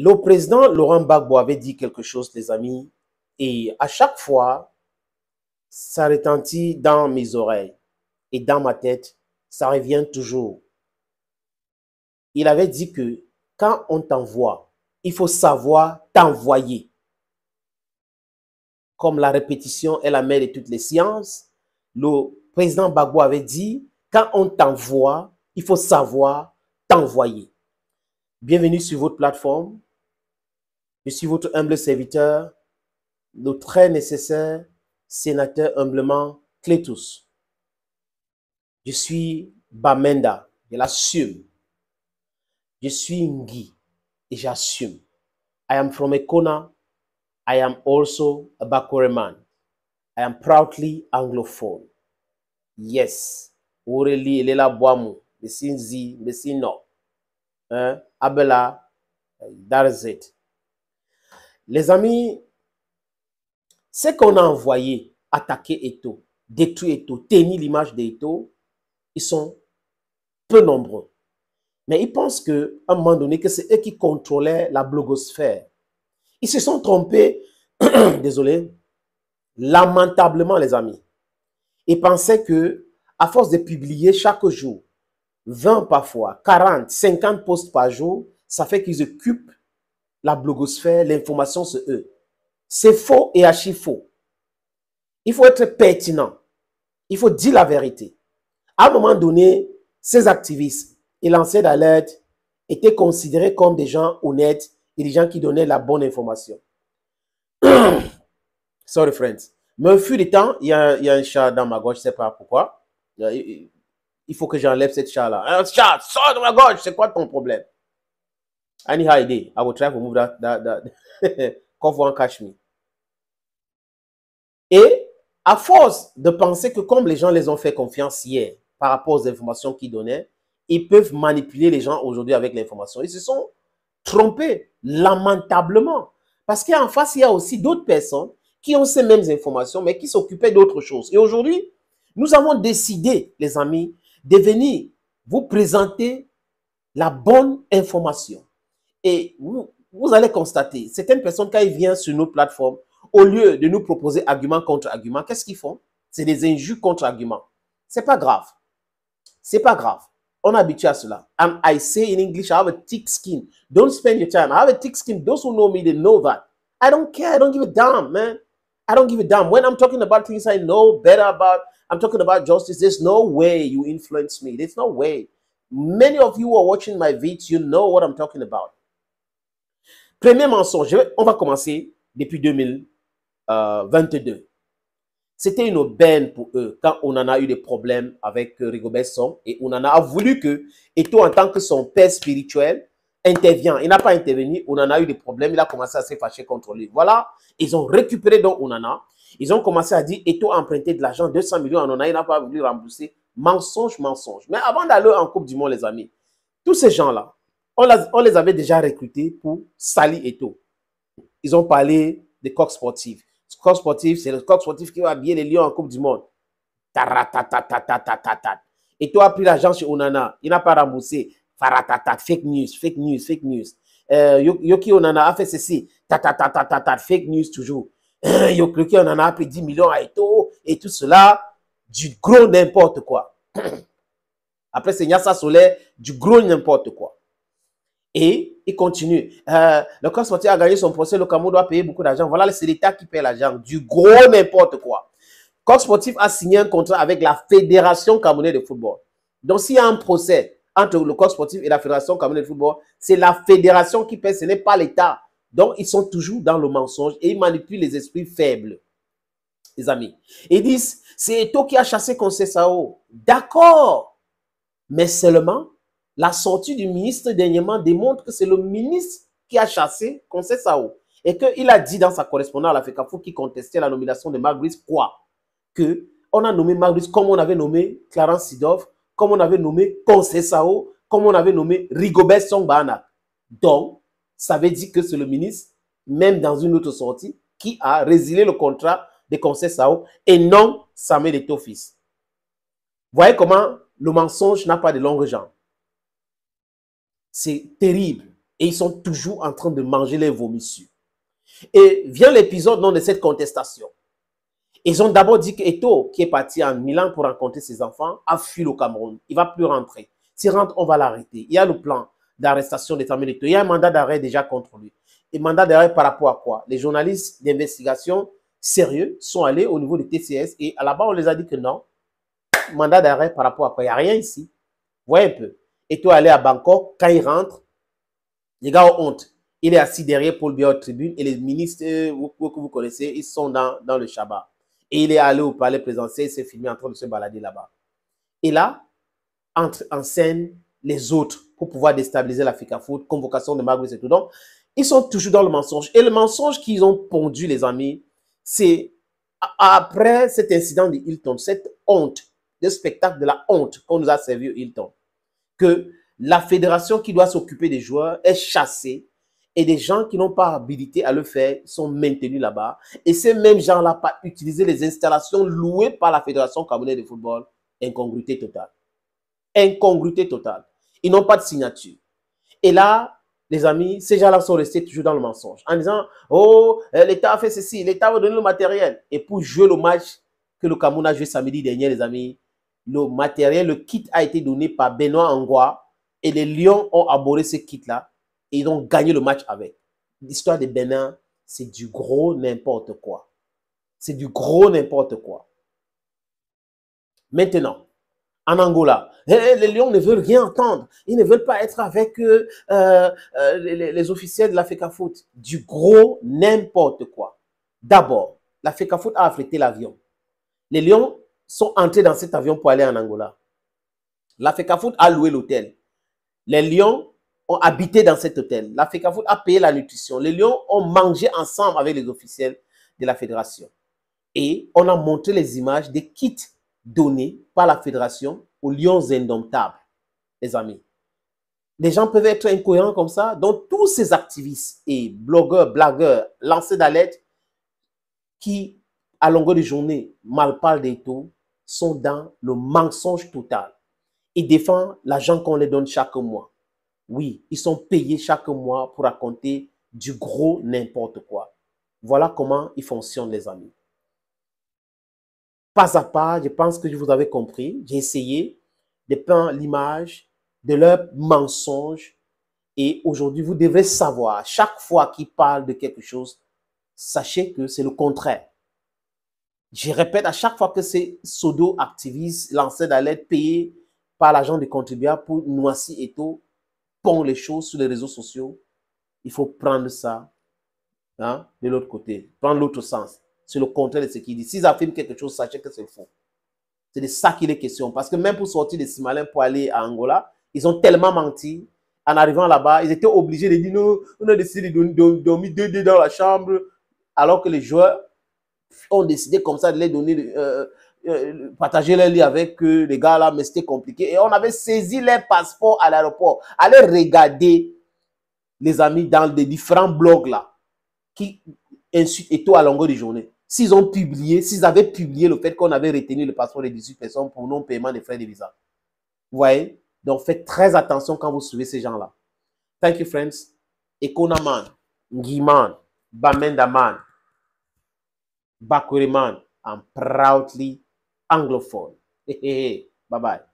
Le président Laurent Gbagbo avait dit quelque chose, les amis, et à chaque fois, ça retentit dans mes oreilles et dans ma tête, ça revient toujours. Il avait dit que quand on t'envoie, il faut savoir t'envoyer. Comme la répétition est la mère de toutes les sciences, le président Gbagbo avait dit, quand on t'envoie, il faut savoir t'envoyer. Bienvenue sur votre plateforme je suis votre humble serviteur, notre très nécessaire sénateur humblement Clétus. Je suis Bamenda, je l'assume. Je suis Ngui et j'assume. I am from Ekona. I am also a bakoreman. I am proudly Anglophone. Yes. Aurélie, Lela Boamu, Messinzi, Messino, hein, Abela, it. Eh, les amis, ceux qu'on a envoyé attaquer Eto, détruire Eto, tenir l'image d'Eto, ils sont peu nombreux. Mais ils pensent qu'à un moment donné, que c'est eux qui contrôlaient la blogosphère. Ils se sont trompés, désolé, lamentablement, les amis. Ils pensaient que, à force de publier chaque jour, 20 parfois, 40, 50 postes par jour, ça fait qu'ils occupent la blogosphère, l'information sur eux. C'est faux et archi faux. Il faut être pertinent. Il faut dire la vérité. À un moment donné, ces activistes et lanceurs d'alerte étaient considérés comme des gens honnêtes et des gens qui donnaient la bonne information. Sorry, friends. Mais au fur du temps, il y, a, il y, a, un chat dans ma gauche, je ne sais pas pourquoi. Il faut que j'enlève cette chat-là. Un chat, sors de ma gauche, c'est quoi ton problème? Anyhow I will try to move that that that me. Et à force de penser que comme les gens les ont fait confiance hier par rapport aux informations qu'ils donnaient, ils peuvent manipuler les gens aujourd'hui avec l'information. Ils se sont trompés lamentablement. Parce qu'en face, il y a aussi d'autres personnes qui ont ces mêmes informations, mais qui s'occupaient d'autres choses. Et aujourd'hui, nous avons décidé, les amis, de venir vous présenter la bonne information vous, allez constater, certaines personnes, quand ils viennent sur nos plateformes, au lieu de nous proposer argument contre argument, qu'est-ce qu'ils font C'est des injures contre argument. C'est pas grave. C'est pas grave. On est habitué à cela. And I say in English, I have a thick skin. Don't spend your time. I have a thick skin. Those who know me, they know that. I don't care. I don't give a damn, man. I don't give a damn. When I'm talking about things I know better about, I'm talking about justice. There's no way you influence me. There's no way. Many of you who are watching my vids. you know what I'm talking about. Premier mensonge, on va commencer depuis 2022. Euh, C'était une aubaine pour eux quand Onana a eu des problèmes avec euh, Rigobertson et Onana a voulu que Eto, en tant que son père spirituel, intervienne. Il n'a pas intervenu, Onana a eu des problèmes, il a commencé à se fâcher contre lui. Voilà, ils ont récupéré donc Onana, Ils ont commencé à dire Eto a emprunté de l'argent, 200 millions en Onana, il n'a pas voulu rembourser. Mensonge, mensonge. Mais avant d'aller en Coupe du Monde, les amis, tous ces gens-là, on, les avait déjà recrutés pour Sali Eto. Ils ont parlé des coq sportif. Ce coq sportif, c'est le coq sportif qui va habiller les Lions en Coupe du Monde. Et toi, a pris l'argent chez Onana. Il n'a pas remboursé. fake news, fake news, fake news. Euh, Yoki Onana a fait ceci. fake news toujours. Euh, Yoki Onana a pris 10 millions à Eto et tout cela. Du gros n'importe quoi. Après, c'est Nyassa Soleil, du gros n'importe quoi. Et il continue. Euh, le corps sportif a gagné son procès, le Cameroun doit payer beaucoup d'argent. Voilà, c'est l'État qui paie l'argent. Du gros n'importe quoi. Le Corps sportif a signé un contrat avec la Fédération camerounaise de football. Donc, s'il y a un procès entre le corps sportif et la Fédération camerounaise de football, c'est la fédération qui paie, ce n'est pas l'État. Donc, ils sont toujours dans le mensonge et ils manipulent les esprits faibles, les amis. Ils disent, c'est Eto qui a chassé Conseil Sao. D'accord, mais seulement la sortie du ministre dernièrement démontre que c'est le ministre qui a chassé Conseil Sao. Et qu'il a dit dans sa correspondance à la FECAFU qui contestait la nomination de Marguerite quoi Que on a nommé Marguerite comme on avait nommé Clarence Sidov, comme on avait nommé Conseil Sao, comme on avait nommé Rigobert Songbana. Donc, ça veut dire que c'est le ministre, même dans une autre sortie, qui a résilié le contrat de Conseil Sao et non Samuel Vous Voyez comment le mensonge n'a pas de longue jambe. C'est terrible. Et ils sont toujours en train de manger les vomissures. Et vient l'épisode de cette contestation. Ils ont d'abord dit que Eto, qui est parti en Milan pour rencontrer ses enfants, a fui le Cameroun. Il ne va plus rentrer. S'il rentre, on va l'arrêter. Il y a le plan d'arrestation des familles Il y a un mandat d'arrêt déjà contre lui. Et mandat d'arrêt par rapport à quoi Les journalistes d'investigation sérieux sont allés au niveau du TCS et à là-bas, on les a dit que non. Mandat d'arrêt par rapport à quoi Il n'y a rien ici. voyez un peu et toi aller à Bangkok, quand il rentre, les gars ont honte. Il est assis derrière Paul Biya tribune, et les ministres euh, que vous, connaissez, ils sont dans, le Shabbat. Et il est allé au palais présidentiel, il s'est filmé en train de se balader là-bas. Et là, entre en scène les autres pour pouvoir déstabiliser à Foot, convocation de Magus et tout. Donc, ils sont toujours dans le mensonge. Et le mensonge qu'ils ont pondu, les amis, c'est après cet incident de Hilton, cette honte, le spectacle de la honte qu'on nous a servi au Hilton que la fédération qui doit s'occuper des joueurs est chassée et des gens qui n'ont pas habilité à le faire sont maintenus là-bas. Et ces mêmes gens-là pas utilisé les installations louées par la Fédération camerounaise de football. Incongruité totale. Incongruité totale. Ils n'ont pas de signature. Et là, les amis, ces gens-là sont restés toujours dans le mensonge en disant Oh, euh, l'État a fait ceci, l'État va donner le matériel. Et pour jouer le match que le Cameroun a joué samedi dernier, les amis, le matériel, le kit a été donné par Benoît Angois et les Lions ont abordé ce kit-là et ils ont gagné le match avec. L'histoire de Benin, c'est du gros n'importe quoi. C'est du gros n'importe quoi. Maintenant, en Angola, eh, eh, les Lions ne veulent rien entendre. Ils ne veulent pas être avec euh, euh, les, les, officiels de la Foot. Du gros n'importe quoi. D'abord, la Foot a affrété l'avion. Les Lions sont entrés dans cet avion pour aller en Angola. La FECAFOOT a loué l'hôtel. Les lions ont habité dans cet hôtel. La FECAFOOT a payé la nutrition. Les lions ont mangé ensemble avec les officiels de la fédération. Et on a montré les images des kits donnés par la fédération aux lions indomptables, les amis. Les gens peuvent être incohérents comme ça. Donc, tous ces activistes et blogueurs, blagueurs, lancés d'alerte qui, à longueur de journée, mal parlent des taux, sont dans le mensonge total. Ils défendent l'argent qu'on les donne chaque mois. Oui, ils sont payés chaque mois pour raconter du gros n'importe quoi. Voilà comment ils fonctionnent, les amis. Pas à pas, je pense que je vous avez compris. J'ai essayé de peindre l'image de leur mensonge. Et aujourd'hui, vous devez savoir, chaque fois qu'ils parlent de quelque chose, sachez que c'est le contraire. Je répète, à chaque fois que ces pseudo activistes lancés d'alerte payés par l'agent des contribuables pour noisir et tout, pour les choses sur les réseaux sociaux, il faut prendre ça de l'autre côté, prendre l'autre sens. C'est le contraire de ce qu'il dit. S'ils affirment quelque chose, sachez que c'est faux. C'est de ça qu'il est question. Parce que même pour sortir des Simalins pour aller à Angola, ils ont tellement menti. En arrivant là-bas, ils étaient obligés de dire, nous, on a décidé de dormir deux deux dans la chambre, alors que les joueurs ont décidé comme ça de les donner, euh, euh, partager leur lit avec les gars là, mais c'était compliqué. Et on avait saisi les passeports à l'aéroport. Allez regarder, les amis, dans les différents blogs là, qui insultent et tout à longueur de journée. S'ils ont publié, s'ils avaient publié le fait qu'on avait retenu le passeport des 18 personnes pour non-paiement des frais de visa. Vous voyez Donc faites très attention quand vous suivez ces gens-là. Thank you, friends. Ekonaman, Guiman, Bamendaman. Bakuriman. man and proudly Anglophone. Hey, hey, hey. Bye bye.